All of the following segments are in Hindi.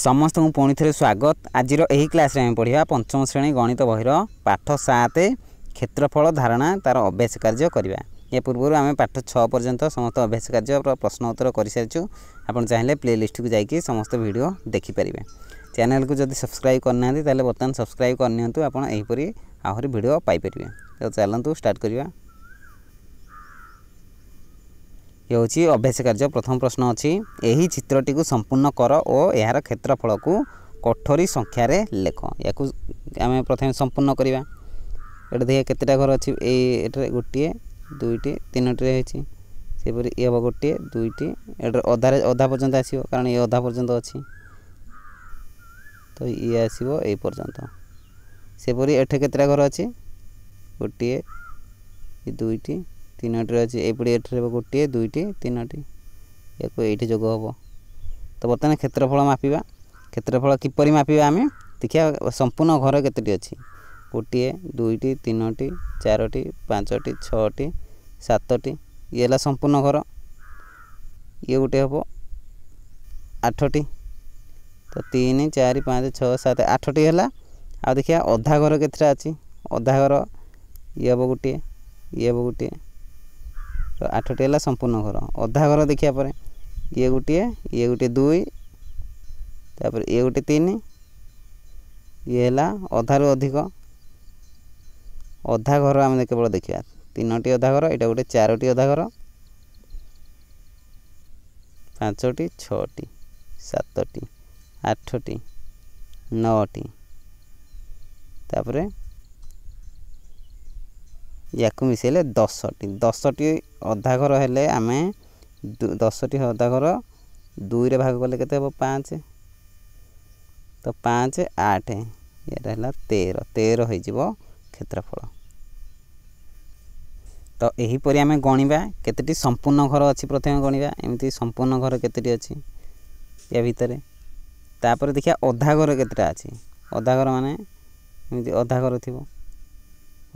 ସମସ୍ତଙ୍କୁ ପୁଣି ଥରେ ସ୍ୱାଗତ ଆଜିର ଏହି କ୍ଲାସ୍ରେ ଆମେ ପଢ଼ିବା ପଞ୍ଚମ ଶ୍ରେଣୀ ଗଣିତ ବହିର ପାଠ ସାତ କ୍ଷେତ୍ରଫଳ ଧାରଣା ତା'ର ଅଭ୍ୟାସ କାର୍ଯ୍ୟ କରିବା ଏ ପୂର୍ବରୁ ଆମେ ପାଠ ଛଅ ପର୍ଯ୍ୟନ୍ତ ସମସ୍ତ ଅଭ୍ୟାସ କାର୍ଯ୍ୟର ପ୍ରଶ୍ନ ଉତ୍ତର କରିସାରିଛୁ ଆପଣ ଚାହିଁଲେ ପ୍ଲେ ଲିଷ୍ଟକୁ ଯାଇକି ସମସ୍ତ ଭିଡ଼ିଓ ଦେଖିପାରିବେ ଚ୍ୟାନେଲକୁ ଯଦି ସବସ୍କ୍ରାଇବ୍ କରିନାହାନ୍ତି ତାହେଲେ ବର୍ତ୍ତମାନ ସବସ୍କ୍ରାଇବ୍ କରିନିଅନ୍ତୁ ଆପଣ ଏହିପରି ଆହୁରି ଭିଡ଼ିଓ ପାଇପାରିବେ ତ ଚାଲନ୍ତୁ ଷ୍ଟାର୍ଟ କରିବା ହେଉଛି ଅଭ୍ୟାସ କାର୍ଯ୍ୟ ପ୍ରଥମ ପ୍ରଶ୍ନ ଅଛି ଏହି ଚିତ୍ରଟିକୁ ସମ୍ପୂର୍ଣ୍ଣ କର ଓ ଏହାର କ୍ଷେତ୍ରଫଳକୁ କଠୋରୀ ସଂଖ୍ୟାରେ ଲେଖ ୟାକୁ ଆମେ ପ୍ରଥମେ ସମ୍ପୂର୍ଣ୍ଣ କରିବା ଏଠି ଦେଖିବା କେତେଟା ଘର ଅଛି ଏଇ ଏଠାରେ ଗୋଟିଏ ଦୁଇଟି ତିନୋଟି ରହିଛି ସେପରି ଇଏ ହେବ ଗୋଟିଏ ଦୁଇଟି ଏଠାରେ ଅଧାରେ ଅଧା ପର୍ଯ୍ୟନ୍ତ ଆସିବ କାରଣ ଇଏ ଅଧା ପର୍ଯ୍ୟନ୍ତ ଅଛି ତ ଇଏ ଆସିବ ଏଇ ପର୍ଯ୍ୟନ୍ତ ସେପରି ଏଠି କେତେଟା ଘର ଅଛି ଗୋଟିଏ ଦୁଇଟି ତିନୋଟି ଅଛି ଏପଟେ ଏଠି ରହିବ ଗୋଟିଏ ଦୁଇଟି ତିନୋଟି ଏହାକୁ ଏଇଠି ଯୋଗ ହେବ ତ ବର୍ତ୍ତମାନ କ୍ଷେତ୍ରଫଳ ମାପିବା କ୍ଷେତ୍ରଫଳ କିପରି ମାପିବା ଆମେ ଦେଖିବା ସମ୍ପୂର୍ଣ୍ଣ ଘର କେତୋଟି ଅଛି ଗୋଟିଏ ଦୁଇଟି ତିନୋଟି ଚାରୋଟି ପାଞ୍ଚଟି ଛଅଟି ସାତଟି ଇଏ ହେଲା ସମ୍ପୂର୍ଣ୍ଣ ଘର ଇଏ ଗୋଟେ ହେବ ଆଠଟି ତ ତିନି ଚାରି ପାଞ୍ଚ ଛଅ ସାତ ଆଠଟି ହେଲା ଆଉ ଦେଖିବା ଅଧା ଘର କେତେଟା ଅଛି ଅଧା ଘର ଇଏ ହେବ ଗୋଟିଏ ଇଏ ହେବ ଗୋଟିଏ ଆଠଟି ହେଲା ସମ୍ପୂର୍ଣ୍ଣ ଘର ଅଧା ଘର ଦେଖିବା ପରେ ଇଏ ଗୋଟିଏ ଇଏ ଗୋଟିଏ ଦୁଇ ତାପରେ ଇଏ ଗୋଟିଏ ତିନି ଇଏ ହେଲା ଅଧାରୁ ଅଧିକ ଅଧା ଘର ଆମେ କେବଳ ଦେଖିବା ତିନୋଟି ଅଧା ଘର ଏଇଟା ଗୋଟେ ଚାରୋଟି ଅଧା ଘର ପାଞ୍ଚଟି ଛଅଟି ସାତଟି ଆଠଟି ନଅଟି ତାପରେ ୟାକୁ ମିଶାଇଲେ ଦଶଟି ଦଶଟି ଅଧା ଘର ହେଲେ ଆମେ ଦଶଟି ଅଧା ଘର ଦୁଇରେ ଭାଗ କଲେ କେତେ ହେବ ପାଞ୍ଚ ତ ପାଞ୍ଚ ଆଠ ଏଇଟା ହେଲା ତେର ତେର ହୋଇଯିବ କ୍ଷେତ୍ରଫଳ ତ ଏହିପରି ଆମେ ଗଣିବା କେତେଟି ସମ୍ପୂର୍ଣ୍ଣ ଘର ଅଛି ପ୍ରଥମେ ଗଣିବା ଏମିତି ସମ୍ପୂର୍ଣ୍ଣ ଘର କେତେଟି ଅଛି ୟା ଭିତରେ ତାପରେ ଦେଖିବା ଅଧା ଘର କେତେଟା ଅଛି ଅଧା ଘର ମାନେ ଏମିତି ଅଧା ଘର ଥିବ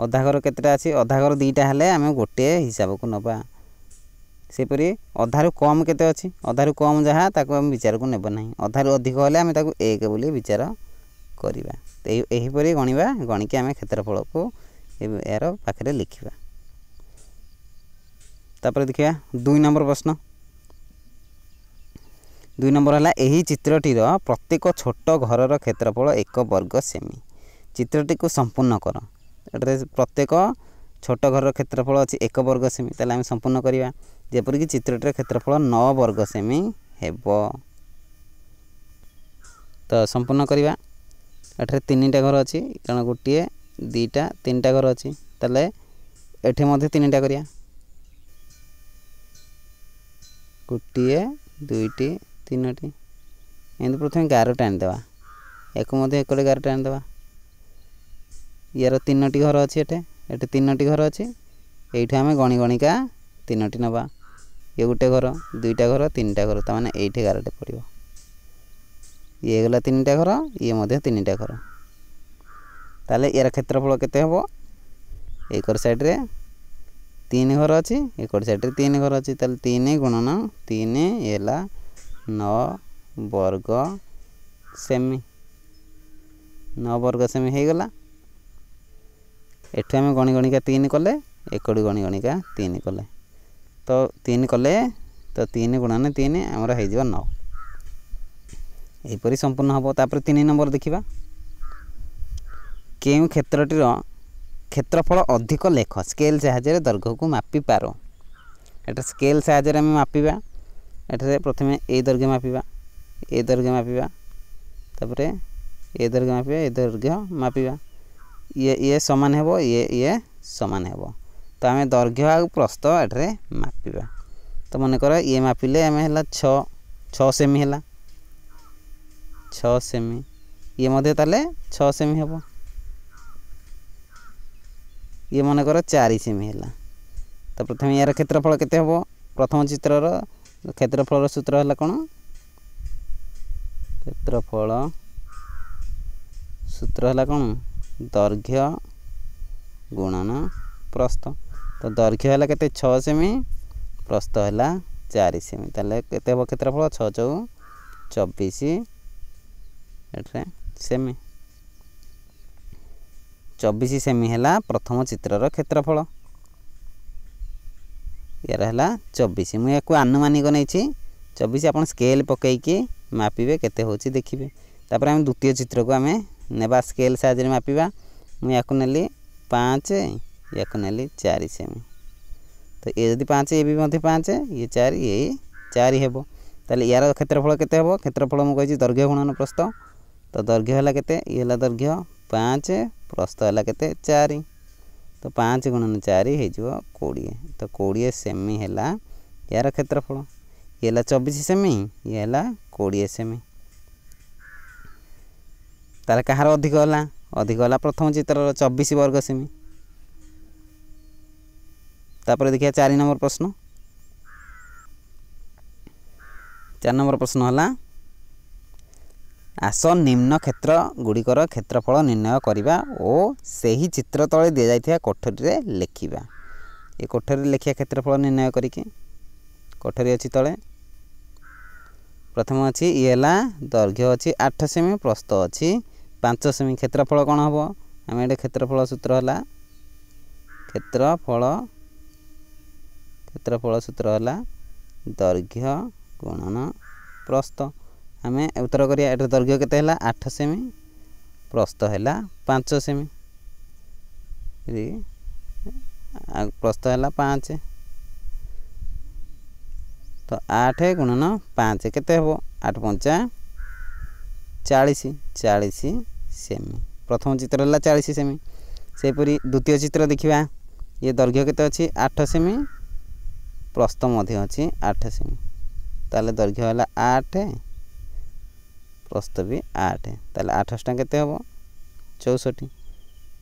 ଅଧା ଘର କେତେଟା ଅଛି ଅଧା ଘର ଦୁଇଟା ହେଲେ ଆମେ ଗୋଟିଏ ହିସାବକୁ ନେବା ସେପରି ଅଧାରୁ କମ୍ କେତେ ଅଛି ଅଧାରୁ କମ୍ ଯାହା ତାକୁ ଆମେ ବିଚାରକୁ ନେବା ନାହିଁ ଅଧାରୁ ଅଧିକ ହେଲେ ଆମେ ତାକୁ ଏକ ବୋଲି ବିଚାର କରିବା ଏହିପରି ଗଣିବା ଗଣିକି ଆମେ କ୍ଷେତ୍ରଫଳକୁ ଏହାର ପାଖରେ ଲେଖିବା ତାପରେ ଦେଖିବା ଦୁଇ ନମ୍ବର ପ୍ରଶ୍ନ ଦୁଇ ନମ୍ବର ହେଲା ଏହି ଚିତ୍ରଟିର ପ୍ରତ୍ୟେକ ଛୋଟ ଘରର କ୍ଷେତ୍ରଫଳ ଏକ ବର୍ଗ ସେମି ଚିତ୍ରଟିକୁ ସମ୍ପୂର୍ଣ୍ଣ କର ଏଠାରେ ପ୍ରତ୍ୟେକ ଛୋଟ ଘରର କ୍ଷେତ୍ରଫଳ ଅଛି ଏକ ବର୍ଗ ସେମି ତାହେଲେ ଆମେ ସମ୍ପୂର୍ଣ୍ଣ କରିବା ଯେପରିକି ଚିତ୍ରଟିର କ୍ଷେତ୍ରଫଳ ନଅ ବର୍ଗ ସେମି ହେବ ତ ସମ୍ପୂର୍ଣ୍ଣ କରିବା ଏଠାରେ ତିନିଟା ଘର ଅଛି କାରଣ ଗୋଟିଏ ଦୁଇଟା ତିନିଟା ଘର ଅଛି ତାହେଲେ ଏଠି ମଧ୍ୟ ତିନିଟା କରିବା ଗୋଟିଏ ଦୁଇଟି ତିନୋଟି ଏମିତି ପ୍ରଥମେ ଗାରଟା ଆଣିଦେବା ଏକ ମଧ୍ୟ ଏକଟି ଗାରଟା ଆଣିଦେବା ইয়ার তিনোটি ঘর ଅଛି ଏଠି ଏଠି ତିନୋଟି ଘର ଅଛି ଏଇଠୁ ଆମେ ଗଣି ଗଣିକା ତିନୋଟି ନେବା ଇଏ ଗୋଟେ ଘର ଦୁଇଟା ଘର ତିନିଟା ଘର ତା'ମାନେ ଏଇଠି ଏଗାରଟେ ପଡ଼ିବ ଇଏ ଗଲା ତିନିଟା ଘର ଇଏ ମଧ୍ୟ ତିନିଟା ଘର ତାହେଲେ ଏହାର କ୍ଷେତ୍ରଫଳ କେତେ ହେବ ଏକର ସାଇଡ଼୍ରେ ତିନି ଘର ଅଛି ଏକର ସାଇଡ଼୍ରେ ତିନି ଘର ଅଛି ତାହେଲେ ତିନି ଗୁଣନ ତିନି ହେଲା ନଅ ବର୍ଗ ସେମି ନଅ ବର୍ଗ ସେମି ହୋଇଗଲା ଏଠୁ ଆମେ ଗଣି ଗଣିକା ତିନି କଲେ ଏକଠୁ ଗଣି ଗଣିକା ତିନି କଲେ ତ ତିନି କଲେ ତ ତିନି ଗୁଣନେ ତିନି ଆମର ହେଇଯିବ ନଅ ଏହିପରି ସମ୍ପୂର୍ଣ୍ଣ ହେବ ତାପରେ ତିନି ନମ୍ବର ଦେଖିବା କେଉଁ କ୍ଷେତ୍ରଟିର କ୍ଷେତ୍ରଫଳ ଅଧିକ ଲେଖ ସ୍କେଲ୍ ସାହାଯ୍ୟରେ ଦୈର୍ଘ୍ୟକୁ ମାପିପାର ଏଟା ସ୍କେଲ୍ ସାହାଯ୍ୟରେ ଆମେ ମାପିବା ଏଠାରେ ପ୍ରଥମେ ଏଇ ଦୈର୍ଘ୍ୟ ମାପିବା ଏ ଦୈର୍ଘ୍ୟ ମାପିବା ତାପରେ ଏ ଦୈର୍ଘ୍ୟ ମାପିବା ଏ ଦୈର୍ଘ୍ୟ ମାପିବା ଇଏ ଇଏ ସମାନ ହେବ ଇଏ ଇଏ ସମାନ ହେବ ତ ଆମେ ଦୈର୍ଘ୍ୟ ଆଉ ପ୍ରସ୍ତ ଏଠାରେ ମାପିବା ତ ମନେକର ଇଏ ମାପିଲେ ଆମେ ହେଲା ଛଅ ଛଅ ସେମି ହେଲା ଛଅ ସେମି ଇଏ ମଧ୍ୟ ତାହେଲେ ଛଅ ସେମି ହେବ ଇଏ ମନେକର ଚାରି ସେମି ହେଲା ତ ପ୍ରଥମେ ଏହାର କ୍ଷେତ୍ରଫଳ କେତେ ହେବ ପ୍ରଥମ ଚିତ୍ରର କ୍ଷେତ୍ରଫଳର ସୂତ୍ର ହେଲା କ'ଣ କ୍ଷେତ୍ରଫଳ ସୂତ୍ର ହେଲା କ'ଣ दैर्घ्य गुणन प्रस्त तो दैर्घ्य है कैसे छः सेमी प्रस्त है चार सेमी तेत क्षेत्रफल छः चौ चबीश सेमी चबीश सेमी है प्रथम चित्रर क्षेत्रफल यार है चबीश मुझे आनुमानिक नहीं चबीश आप स्केल पकईकि मापे के देखिए द्वितीय चित्र को आम नेबा स्केल साइज रे मापिबा मु याकु नेली 5 याकु नेली 4 सेमी तो ये जदी 5 ये भी मथे 5 ए 4 ए 4 हेबो तले यार क्षेत्रफल केते हेबो क्षेत्रफल मु कहि दर्घ्य गुणन प्रस्थ तो दर्घ्य हला केते ए हला दर्घ्य 5 प्रस्थ हला केते 4 तो 5 गुणन चार हे जीव 20 तो 20 सेमी हला यार क्षेत्रफल ये चौबीस सेमी ये कोड़े सेमी ତାହେଲେ କାହାର ଅଧିକ ହେଲା ଅଧିକ ହେଲା ପ୍ରଥମ ଚିତ୍ରର ଚବିଶ ବର୍ଗ ସେମି ତାପରେ ଦେଖିବା ଚାରି ନମ୍ବର ପ୍ରଶ୍ନ ଚାରି ନମ୍ବର ପ୍ରଶ୍ନ ହେଲା ଆସ ନିମ୍ନ କ୍ଷେତ୍ର ଗୁଡ଼ିକର କ୍ଷେତ୍ରଫଳ ନିର୍ଣ୍ଣୟ କରିବା ଓ ସେହି ଚିତ୍ର ତଳେ ଦିଆଯାଇଥିବା କୋଠରୀରେ ଲେଖିବା ଏ କୋଠରୀରେ ଲେଖିବା କ୍ଷେତ୍ରଫଳ ନିର୍ଣ୍ଣୟ କରିକି କୋଠରୀ ଅଛି ତଳେ ପ୍ରଥମ ଅଛି ଇଏ ହେଲା ଦୈର୍ଘ୍ୟ ଅଛି ଆଠ ସେମି ପ୍ରସ୍ତ ଅଛି ପାଞ୍ଚ ସେମି କ୍ଷେତ୍ରଫଳ କ'ଣ ହେବ ଆମେ ଏଠି କ୍ଷେତ୍ରଫଳ ସୂତ୍ର ହେଲା କ୍ଷେତ୍ରଫଳ କ୍ଷେତ୍ରଫଳ ସୂତ୍ର ହେଲା ଦୈର୍ଘ୍ୟ ଗୁଣନ ପ୍ରସ୍ତ ଆମେ ଉତ୍ତର କରିବା ଏଠାରେ ଦୈର୍ଘ୍ୟ କେତେ ହେଲା ଆଠ ସେମି ପ୍ରସ୍ତ ହେଲା ପାଞ୍ଚ ସେମି ପ୍ରସ୍ତ ହେଲା ପାଞ୍ଚ ତ ଆଠ ଗୁଣନ ପାଞ୍ଚ କେତେ ହେବ ଆଠ ପଞ୍ଚା ଚାଳିଶ ଚାଳିଶ ସେମି ପ୍ରଥମ ଚିତ୍ର ହେଲା ଚାଳିଶ ସେମି ସେହିପରି ଦ୍ୱିତୀୟ ଚିତ୍ର ଦେଖିବା ଇଏ ଦୈର୍ଘ୍ୟ କେତେ ଅଛି ଆଠ ସେମି ପ୍ରସ୍ତ ମଧ୍ୟ ଅଛି ଆଠ ସେମି ତାହେଲେ ଦୈର୍ଘ୍ୟ ହେଲା ଆଠ ପ୍ରସ୍ତ ବି ଆଠ ତାହେଲେ ଆଠଶହ ଟଙ୍କା କେତେ ହେବ ଚଉଷଠି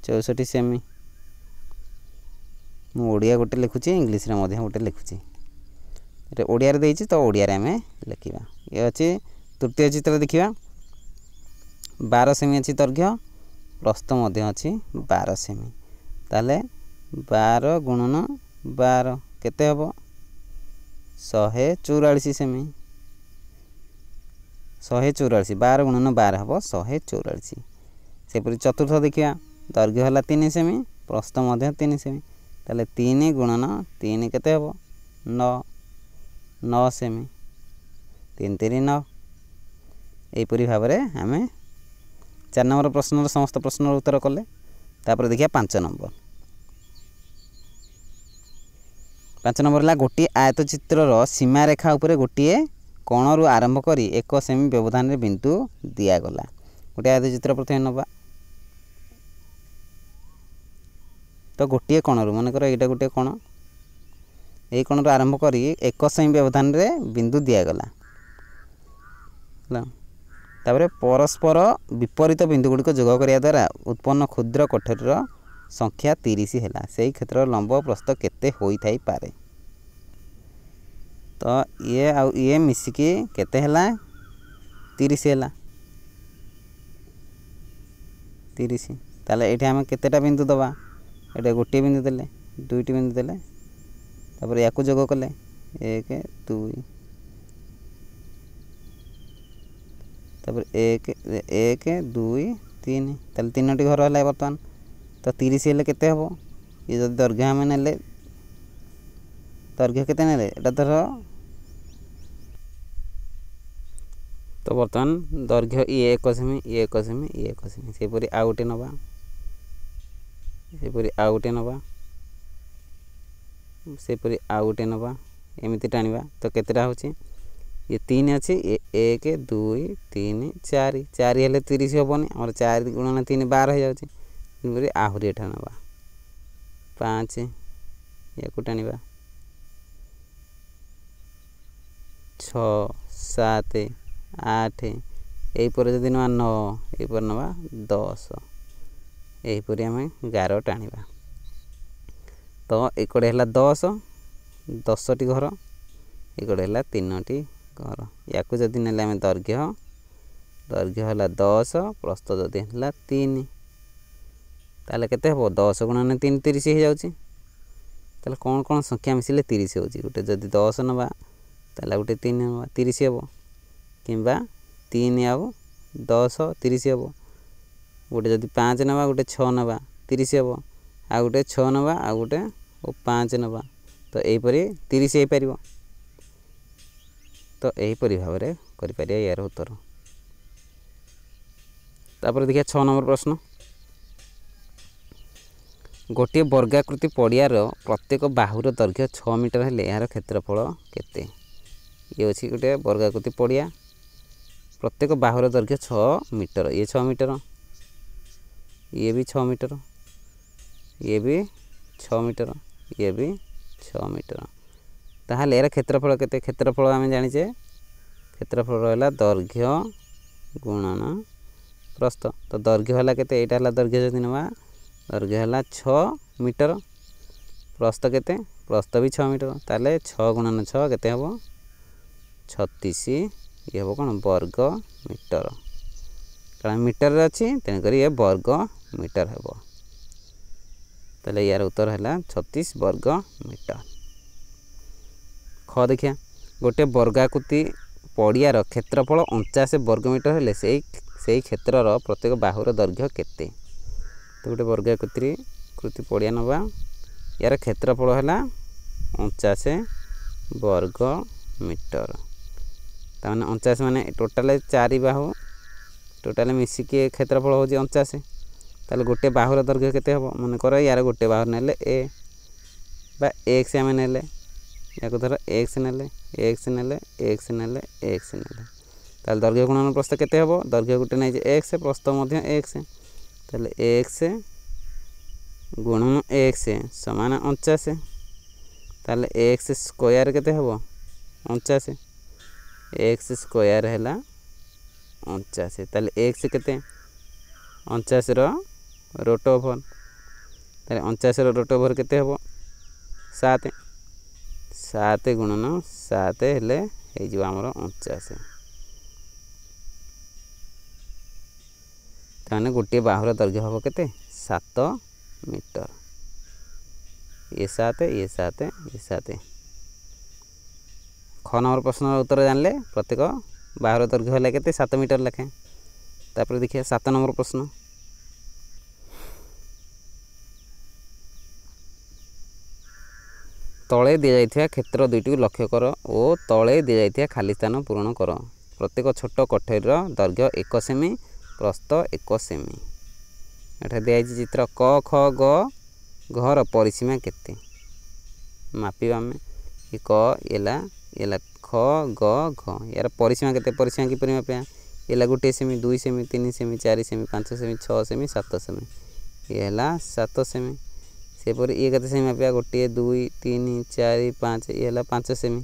ଚଉଷଠି ସେମି ମୁଁ ଓଡ଼ିଆ ଗୋଟେ ଲେଖୁଛି ଇଂଲିଶରେ ମଧ୍ୟ ଗୋଟେ ଲେଖୁଛି ଓଡ଼ିଆରେ ଦେଇଛି ତ ଓଡ଼ିଆରେ ଆମେ ଲେଖିବା ଇଏ ଅଛି ତୃତୀୟ ଚିତ୍ର ଦେଖିବା ବାର ସେମି ଅଛି ଦୈର୍ଘ୍ୟ ପ୍ରସ୍ତ ମଧ୍ୟ ଅଛି ବାର ସେମି ତାହେଲେ ବାର ଗୁଣନ ବାର କେତେ ହେବ ଶହେ ଚଉରାଳିଶ ସେମି ଶହେ ଚଉରାଳିଶ ବାର ଗୁଣନ ବାର ହେବ ଶହେ ଚଉରାଳିଶ ସେପରି ଚତୁର୍ଥ ଦେଖିବା ଦୈର୍ଘ୍ୟ ହେଲା ତିନି ସେମି ପ୍ରସ୍ତ ମଧ୍ୟ ତିନି ସେମି ତାହେଲେ ତିନି ଗୁଣନ ତିନି କେତେ ହେବ ନଅ ନଅ ସେମି ତିନି ତିନି ନଅ ଏହିପରି ଭାବରେ ଆମେ ଚାରି ନମ୍ବର ପ୍ରଶ୍ନର ସମସ୍ତ ପ୍ରଶ୍ନର ଉତ୍ତର କଲେ ତାପରେ ଦେଖିବା ପାଞ୍ଚ ନମ୍ବର ପାଞ୍ଚ ନମ୍ବର ହେଲା ଗୋଟିଏ ଆୟତ ଚିତ୍ରର ସୀମାରେଖା ଉପରେ ଗୋଟିଏ କଣରୁ ଆରମ୍ଭ କରି ଏକ ସେମି ବ୍ୟବଧାନରେ ବିନ୍ଦୁ ଦିଆଗଲା ଗୋଟିଏ ଆୟତ ଚିତ୍ର ପ୍ରଥମେ ନେବା ତ ଗୋଟିଏ କଣରୁ ମନେକର ଏଇଟା ଗୋଟିଏ କଣ ଏଇ କଣରୁ ଆରମ୍ଭ କରି ଏକ ସେମି ବ୍ୟବଧାନରେ ବିନ୍ଦୁ ଦିଆଗଲା ହେଲା तापर परस्पर विपरीत बिंदुगुड़ी जोग करने द्वारा उत्पन्न क्षुद्र कोठरीर संख्या तीस है क्षेत्र लंब प्रस्त के तो ये आशिकी मिसिकी के ये आम के बिंदु दवा ये गोटे बिंदु दे दुईट बिंदु देखो जोग कले एक दुई तापर एक एक दुई तीन तेल तीनो घर है बर्तमान तो तीस हेल्ले के दर्घ्य आम ने दर्घ्य के धर तो बर्तमान दर्घ्य ये एक सेमी ये एक सेमी ये एक सेमी से आउ गोटे नवा सेपरी आउ गए नवा सेपरी आ गोटे नवा एमती टाणी तो कतटा हो ଇଏ ତିନି ଅଛି ଏକ ଦୁଇ ତିନି ଚାରି ଚାରି ହେଲେ ତିରିଶ ହେବନି ଆମର ଚାରି ଗୁଣନ ତିନି ବାର ହେଇଯାଉଛି ତେଣୁକରି ଆହୁରି ଏଠା ନେବା ପାଞ୍ଚ ୟାକୁ ଟାଣିବା ଛଅ ସାତ ଆଠ ଏହିପରି ଯଦି ନେବା ନଅ ଏହିପରି ନେବା ଦଶ ଏହିପରି ଆମେ ଗାର ଟାଣିବା ତ ଏକଡ଼େ ହେଲା ଦଶ ଦଶଟି ଘର ଏକଡ଼େ ହେଲା ତିନୋଟି କର ୟାକୁ ଯଦି ନେଲେ ଆମେ ଦୈର୍ଘ୍ୟ ଦୈର୍ଘ୍ୟ ହେଲା ଦଶ ପ୍ରସ୍ତ ଯଦି ହେଲା ତିନି ତାହେଲେ କେତେ ହେବ ଦଶ ଗୁଣନେ ତିନି ତିରିଶ ହେଇଯାଉଛି ତାହେଲେ କ'ଣ କ'ଣ ସଂଖ୍ୟା ମିଶିଲେ ତିରିଶ ହେଉଛି ଗୋଟେ ଯଦି ଦଶ ନେବା ତାହେଲେ ଗୋଟେ ତିନି ନେବା ତିରିଶ ହେବ କିମ୍ବା ତିନି ଆଉ ଦଶ ତିରିଶ ହେବ ଗୋଟେ ଯଦି ପାଞ୍ଚ ନେବା ଗୋଟେ ଛଅ ନେବା ତିରିଶ ହେବ ଆଉ ଗୋଟେ ଛଅ ନେବା ଆଉ ଗୋଟେ ଓ ପାଞ୍ଚ ନେବା ତ ଏହିପରି ତିରିଶ ହେଇପାରିବ ଏହିପରି ଭାବରେ କରିପାରିବା ଏହାର ଉତ୍ତର ତାପରେ ଦେଖିବା ଛଅ ନମ୍ବର ପ୍ରଶ୍ନ ଗୋଟିଏ ବର୍ଗାକୃତି ପଡ଼ିଆର ପ୍ରତ୍ୟେକ ବାହୁର ଦୈର୍ଘ୍ୟ ଛଅ ମିଟର ହେଲେ ଏହାର କ୍ଷେତ୍ରଫଳ କେତେ ଇଏ ଅଛି ଗୋଟିଏ ବର୍ଗାକୃତି ପଡ଼ିଆ ପ୍ରତ୍ୟେକ ବାହୁର ଦୈର୍ଘ୍ୟ ଛଅ ମିଟର ଇଏ ଛଅ ମିଟର ଇଏ ବି ଛଅ ମିଟର ଇଏ ବି ଛଅ ମିଟର ଇଏ ବି ଛଅ ମିଟର তাহলে এর ক্ষেত্রফল কত ক্ষেত্রফল আমি জানিছে ক্ষেত্রফল রহলা দৈর্ঘ্য গুণন প্রস্থ তো দৈর্ঘ্য হল কত এইটা হল দৈর্ঘ্য যদি নেওয়া দৈর্ঘ্য হল ছ মিটর প্রস্থ কত প্রস্থ বি ছ মিটর তাহলে ছ গুণন ছ কত হব ছত্রিশ ইয়ে হব কোণ বর্গ মিটর কারণ মিটরের অছি তেণুকরি এ বর্গ মিটর হব তাহলে ইয়ার উত্তর হল ছত্রিশ বর্গ মিটর ଖ ଦେଖିବା ଗୋଟେ ବର୍ଗାକୃତି ପଡ଼ିଆର କ୍ଷେତ୍ରଫଳ ଅଞ୍ଚାଅଶୀ ବର୍ଗ ମିଟର ହେଲେ ସେଇ ସେଇ କ୍ଷେତ୍ରର ପ୍ରତ୍ୟେକ ବାହୁର ଦୈର୍ଘ୍ୟ କେତେ ତ ଗୋଟେ ବର୍ଗାକୃତି କୃତି ପଡ଼ିଆ ନେବା ଏହାର କ୍ଷେତ୍ରଫଳ ହେଲା ଅଞ୍ଚାଅଶୀ ବର୍ଗ ମିଟର ତାମାନେ ଅଞ୍ଚାଅଶୀ ମାନେ ଟୋଟାଲ ଚାରି ବାହୁ ଟୋଟାଲ ମିଶିକି କ୍ଷେତ୍ରଫଳ ହେଉଛି ଅଞ୍ଚାଅଶୀ ତାହେଲେ ଗୋଟେ ବାହୁର ଦୈର୍ଘ୍ୟ କେତେ ହେବ ମନେକର ଏହାର ଗୋଟେ ବାହୁ ନେଲେ ଏ বা এক্স আমি নেলে या धर एक्स ने एक्स ने एक्स ने एक्स ने दर्घ्य गुणन प्रस्थ के हे दर्घ्य गोटे नहीं एक्स प्रस्थ एक्स तेल एक्स गुणन एक्स सामान अचाश तेल एक्स स्क्यार के अचाश एक्स स्क्यार है अचाश एक्स के रोट ओभर तेल अचाश रोट ओभर के सात सात गुणन सात हेल्ले आमर उचाश तेने गोटे बाहर दर्ज हम के सत मीटर ये सात ये सात ये सात ख नंबर प्रश्न उत्तर जान लें प्रत्येक बाहर दर्ज हेल्ला सत मीटर लेखे तापर देखिए सत नंबर प्रश्न ତଳେ ଦିଆଯାଇଥିବା କ୍ଷେତ୍ର ଦୁଇଟିକୁ ଲକ୍ଷ୍ୟ କର ଓ ତଳେ ଦିଆଯାଇଥିବା ଖାଲି ସ୍ଥାନ ପୂରଣ କର ପ୍ରତ୍ୟେକ ଛୋଟ କଠେରୀର ଦୈର୍ଘ୍ୟ ଏକ ସେମି ପ୍ରସ୍ତ ଏକ ସେମି ଏଠାରେ ଦିଆଯାଇଛି ଚିତ୍ର କ ଖ ଗ ଘର ପରିସୀମା କେତେ ମାପିବା ଆମେ ଏ କ ଏଲା ଏଲା ଖ ଗ ଘ ଏହାର ପରିସୀମା କେତେ ପରିସୀମା କିପରି ମାପିବା ଏଲା ଗୋଟିଏ ସେମି ଦୁଇ ସେମି ତିନି ସେମି ଚାରି ସେମି ପାଞ୍ଚ ସେମି ଛଅ ସେମି ସାତ ସେମି ଏ ହେଲା ସାତ ସେମି सेपर ये सेमी मापिया गोटे दुई तीन चार पाँच ये पांच सेमी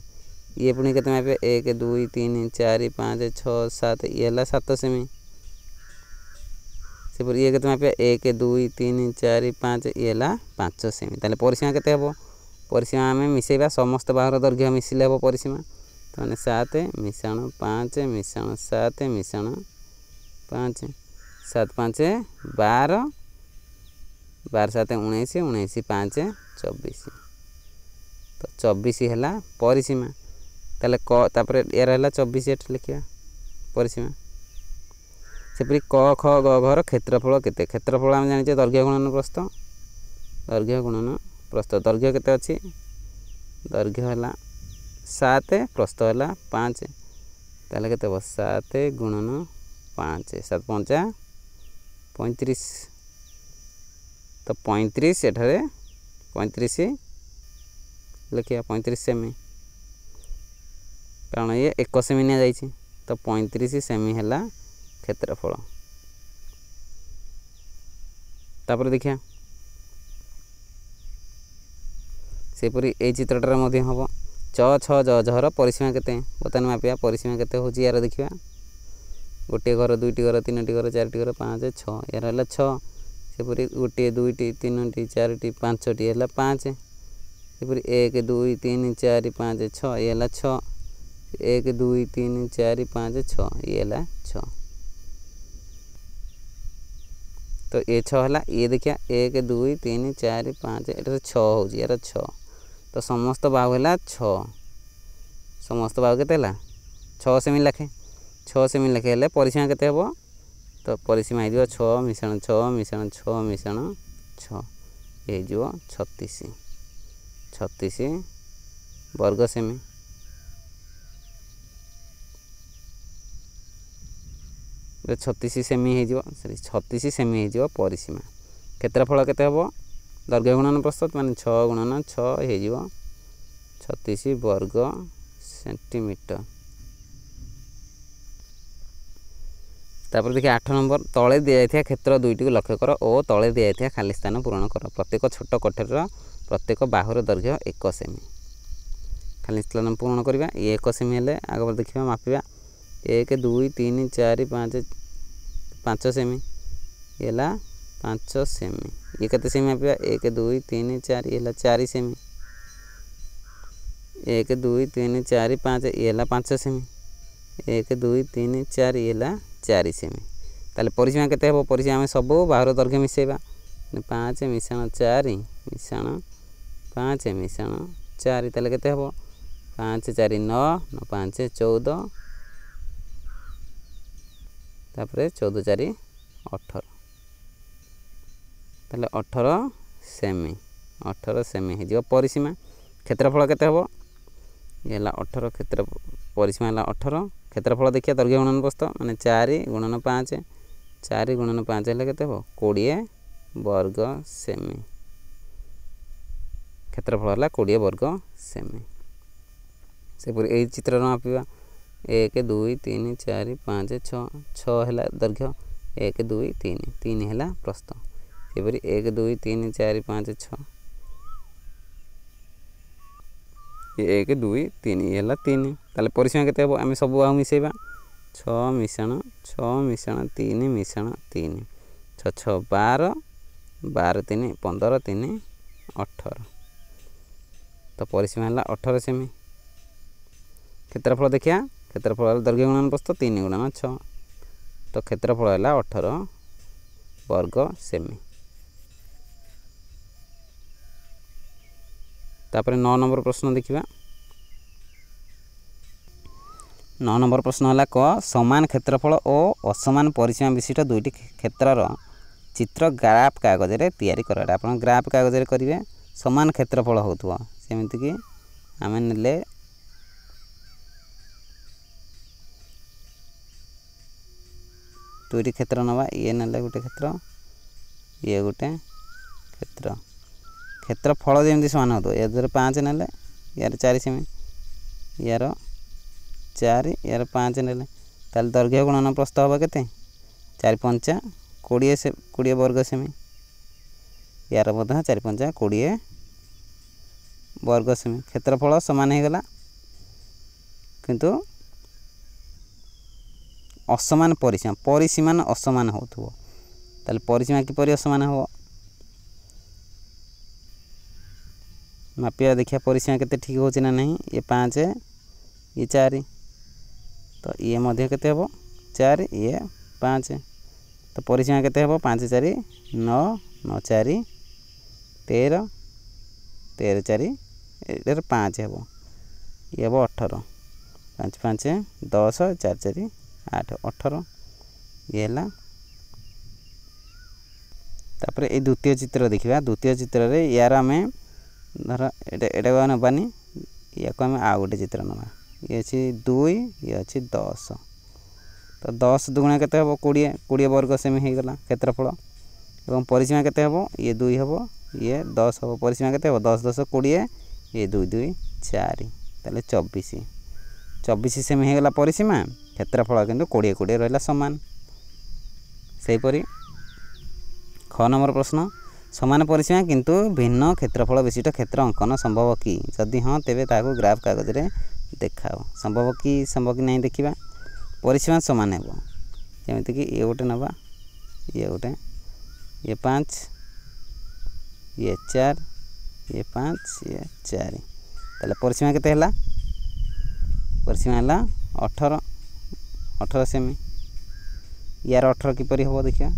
ये पुणी कत मापिया एक दुई तीन चार पाँच छः सात ये सात सेमी सेपर ये कत मापिया एक दुई तीन चार पाँच ये पांच सेमी तेल परसीमा के परसीमा आम मिस समस्त बाहर दर्घ्य मिसले हम परिसीमा तो मैंने सात मिशाण पाँच मिशाण सात मिशाण पाँच सात पाँच बार ବାର ସାତ ଉଣେଇଶ ଉଣେଇଶ ପାଞ୍ଚ ଚବିଶ ତ ଚବିଶ ହେଲା ପରିସୀମା ତାହେଲେ କ ତାପରେ ଏହାର ହେଲା ଚବିଶ ଏଠି ଲେଖିବା ପରିସୀମା ସେପରି କ ଖ ଗ ଘର କ୍ଷେତ୍ରଫଳ କେତେ କ୍ଷେତ୍ରଫଳ ଆମେ ଜାଣିଛେ ଦୈର୍ଘ୍ୟ ଗୁଣନ ପ୍ରସ୍ତ ଦୈର୍ଘ୍ୟ ଗୁଣନ ପ୍ରସ୍ତ ଦୈର୍ଘ୍ୟ କେତେ ଅଛି ଦୈର୍ଘ୍ୟ ହେଲା ସାତ ପ୍ରସ୍ତ ହେଲା ପାଞ୍ଚ ତାହେଲେ କେତେ ହେବ ସାତ ଗୁଣନ ପାଞ୍ଚ ସାତ ପଞ୍ଚା ପଇଁତିରିଶ तो पैंतीस एठार पैंतीस लिखा पैंतीस सेमी कारण ये एक सेमी नि जाइए तो पैंतीस सेमी है क्षेत्रफल तापर देखा सेपरी ये चित्रटार हम छ जहर परिसीमा के बर्तमान मापिया परिसीमा के यार देखा गोटे घर दुईट घर तीनो घर चार घर पाँच छः यार छ एपरी गोटे दुईट तीन टी चार पांचटी है पाँच एपरी एक दुई तीन चार पाँच छ ये छ एक दुई तीन चार पाँच छ छ तो ये छाला ये देखिया एक दुई तीन चार पाँच एट छा छ तो समस्त बाहू है छ बाहू के छः सेमी लाखे छः सेमी लाखे परिसीमा के ତ ପରିସୀମା ହେଇଯିବ ଛଅ ମିଶାଣ ଛଅ ମିଶାଣ ଛଅ ମିଶାଣ ଛଅ ହେଇଯିବ ଛତିଶ ଛତିଶ ବର୍ଗ ସେମି ଛତିଶ ସେମି ହେଇଯିବ ସରି ଛତିଶ ସେମି ହେଇଯିବ ପରିସୀମା କ୍ଷେତ୍ରଫଳ କେତେ ହେବ ଦୈର୍ଘ୍ୟ ଗୁଣନ ପ୍ରସ୍ତୁତ ମାନେ ଛଅ ଗୁଣନ ଛଅ ହେଇଯିବ ଛତିଶ ବର୍ଗ ସେଣ୍ଟିମିଟର तापर देखिए आठ नंबर तले दि दी क्षेत्र दुईट को लक्ष्य कर और तले दी खाली स्थान पूरण कर प्रत्येक छोट कठेर प्रत्येक बाहर दर्घ्य एक सेमी खाली स्थान पूरण करवा ये एक सेमी हेल्ले आग देखा मापिया एक दुई तीन चार पाँच पांच सेमी ये पांच सेमी ये कैसे सेमी मापिया एक दुई तीन चार ये चार सेमी एक दुई तीन चार पाँच ये पांच सेमी एक दुई तीन चार ये ଚାରି ସେମି ତାହେଲେ ପରିସୀମା କେତେ ହେବ ପରିସୀମା ଆମେ ସବୁ ବାହୁର ଦୈର୍ଘ୍ୟ ମିଶାଇବା ପାଞ୍ଚ ମିଶାଣ ଚାରି ମିଶାଣ ପାଞ୍ଚ ମିଶାଣ ଚାରି ତାହେଲେ କେତେ ହେବ ପାଞ୍ଚ ଚାରି ନଅ ନଅ ପାଞ୍ଚ ଚଉଦ ତାପରେ ଚଉଦ ଚାରି ଅଠର ତାହେଲେ ଅଠର ସେମି ଅଠର ସେମି ହେଇଯିବ ପରିସୀମା କ୍ଷେତ୍ରଫଳ କେତେ ହେବ ହେଲା ଅଠର କ୍ଷେତ୍ର ପରିସୀମା ହେଲା ଅଠର क्षेत्रफल देखिए तर्घ्य गुणन प्रस्त मान चार गुणन पाँच चार गुणन पाँच हेल्ला कोड़े वर्ग सेमी क्षेत्रफल है कोड़े वर्ग सेमी से पूरी यही चित्र माप एक दुई तीन चार पाँच छाला दैर्घ्य एक दुई तीन तीन है प्रस्त से एक दुई तीन चार पाँच छः ଏକ ଦୁଇ ତିନି ହେଲା ତିନି ତାହେଲେ ପରିସୀମା କେତେ ହେବ ଆମେ ସବୁ ଆଉ ମିଶାଇବା ଛଅ ମିଶାଣ ଛଅ ମିଶାଣ ତିନି ମିଶାଣ ତିନି ଛଅ ଛଅ ବାର ବାର ତିନି ପନ୍ଦର ତିନି ଅଠର ତ ପରିସୀମା ହେଲା ଅଠର ସେମି କ୍ଷେତ୍ରଫଳ ଦେଖିବା କ୍ଷେତ୍ରଫଳ ହେଲା ଦୈର୍ଘ୍ୟ ଗୁଣନ ପ୍ରସ୍ତ ତିନି ଗୁଣନ ଛଅ ତ କ୍ଷେତ୍ରଫଳ ହେଲା ଅଠର ବର୍ଗ ସେମି ତାପରେ ନଅ ନମ୍ବର ପ୍ରଶ୍ନ ଦେଖିବା ନଅ ନମ୍ବର ପ୍ରଶ୍ନ ହେଲା କ ସମାନ କ୍ଷେତ୍ରଫଳ ଓ ଅସମାନ ପରିସୀମା ବିଶିଷ୍ଟ ଦୁଇଟି କ୍ଷେତ୍ରର ଚିତ୍ର ଗ୍ରାଫ କାଗଜରେ ତିଆରି କର ଆପଣ ଗ୍ରାଫ କାଗଜରେ କରିବେ ସମାନ କ୍ଷେତ୍ରଫଳ ହେଉଥିବ ସେମିତିକି ଆମେ ନେଲେ ଦୁଇଟି କ୍ଷେତ୍ର ନେବା ଇଏ ନେଲେ ଗୋଟେ କ୍ଷେତ୍ର ଇଏ ଗୋଟେ କ୍ଷେତ୍ର क्षेत्र फल जमी सामान हो पाँच ना यार चार सेमी यार चार यार पाँच ना दर्घ्य गुणन प्रस्त हे के चार पंचा कोड़े से कोड़े वर्ग सेमी यार बोध चार पंचा कोड़े वर्ग सेमी क्षेत्रफल सामान होगा किंतु असमान परिसीमा परिसीमान असमान होसीमा किपर असमान हो, मापिया देखिया परिसीमा के ठीक हो ना नहीं ये पाँच ये चार तो ये मध्य के चार ये पाँच तो परिसीमा के पाँच चार नौ नौ चार तेर तेर चार पाँच हे ये अठर पाँच पाँच दस चार चार आठ अठर ये तापर ये द्वितीय चित्र देखा द्वितीय चित्र रे यार आम ଧର ଏଇଟା ଏଇଟାକୁ ଆମେ ନେବାନି ୟାକୁ ଆମେ ଆଉ ଗୋଟେ ଚିତ୍ର ନେବା ଇଏ ଅଛି ଦୁଇ ଇଏ ଅଛି ଦଶ ତ ଦଶ ଦୁଗୁଣା କେତେ ହେବ କୋଡ଼ିଏ କୋଡ଼ିଏ ବର୍ଗ ସେମି ହୋଇଗଲା କ୍ଷେତ୍ରଫଳ ଏବଂ ପରିସୀମା କେତେ ହେବ ଇଏ ଦୁଇ ହେବ ଇଏ ଦଶ ହେବ ପରିସୀମା କେତେ ହେବ ଦଶ ଦଶ କୋଡ଼ିଏ ଇଏ ଦୁଇ ଦୁଇ ଚାରି ତାହେଲେ ଚବିଶ ଚବିଶ ସେମି ହୋଇଗଲା ପରିସୀମା କ୍ଷେତ୍ରଫଳ କିନ୍ତୁ କୋଡ଼ିଏ କୋଡ଼ିଏ ରହିଲା ସମାନ ସେହିପରି ଖ ନମ୍ବର ପ୍ରଶ୍ନ सामान परिसीमा किंतु भिन्न क्षेत्रफल विशिष्ट क्षेत्र अंकन संभव कि जदि हाँ तेज ताकि ग्राफ कागज में देखाओ संभव कि संभव कि नहीं देखा परिसीमा सामान हो जमीक ये गोटे नवा ये गोटे ये पाँच ये चार ये पाँच ये चार तेल परिसीमा के परिसीमा अठर अठर सेमी यार अठर किपर हे देखा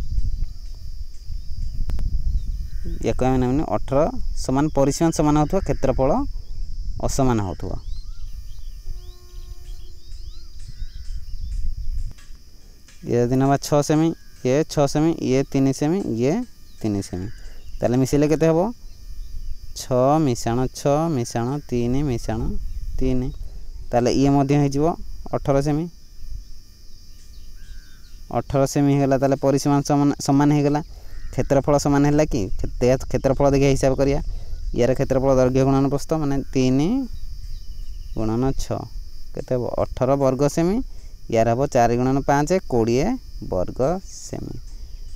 एक আমি নেমিনি অঠর সমান পরিসীমান সমান হোক ক্ষেত্রফল অসমান হোক ये यदि सेमी ये छः सेमी ये तीन सेमी ये तीन सेमी तेल मिसले के हे छाण छाण तीन मिशाण तीन तेल ये अठर सेमी अठर सेमी होगा तेल परिसीमान सामान होगा क्षेत्रफल सामान है कि क्षेत्रफल देखिए हिसाब करा यार क्षेत्रफल दर्घ्य गुणन प्रस्त मान तीन गुणन छत अठर वर्ग सेमी यार हम चार गुणन पाँच कोड़े वर्ग सेमी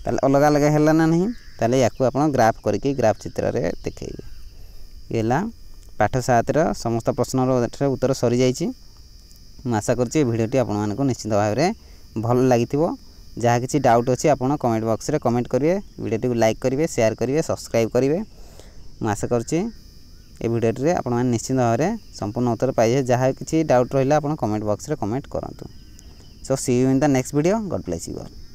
ताल अलग अलग है ना तो तेल या ग्राफ करके ग्राफ चित्र देखेबे ये पाठ सातर समस्त प्रश्न उत्तर सरी जाशा करीडियोटी आपण मानक निश्चित भाव में भल लगे जहाँ किसी डाउट अच्छी आप कमेंट बक्स में कमेंट करेंगे भिडियो को लाइक करेंगे सेयार करेंगे सब्सक्राइब करेंगे मुशा करছি এই ভিডিওটি আপনার নিশ্চিত ভাবে সম্পূর্ণ উত্তর পাইবে যা কিছু ডাউট রহলে আপনার কমেন্ট বক্সরে কমেন্ট করতু so see you in the next video God bless you all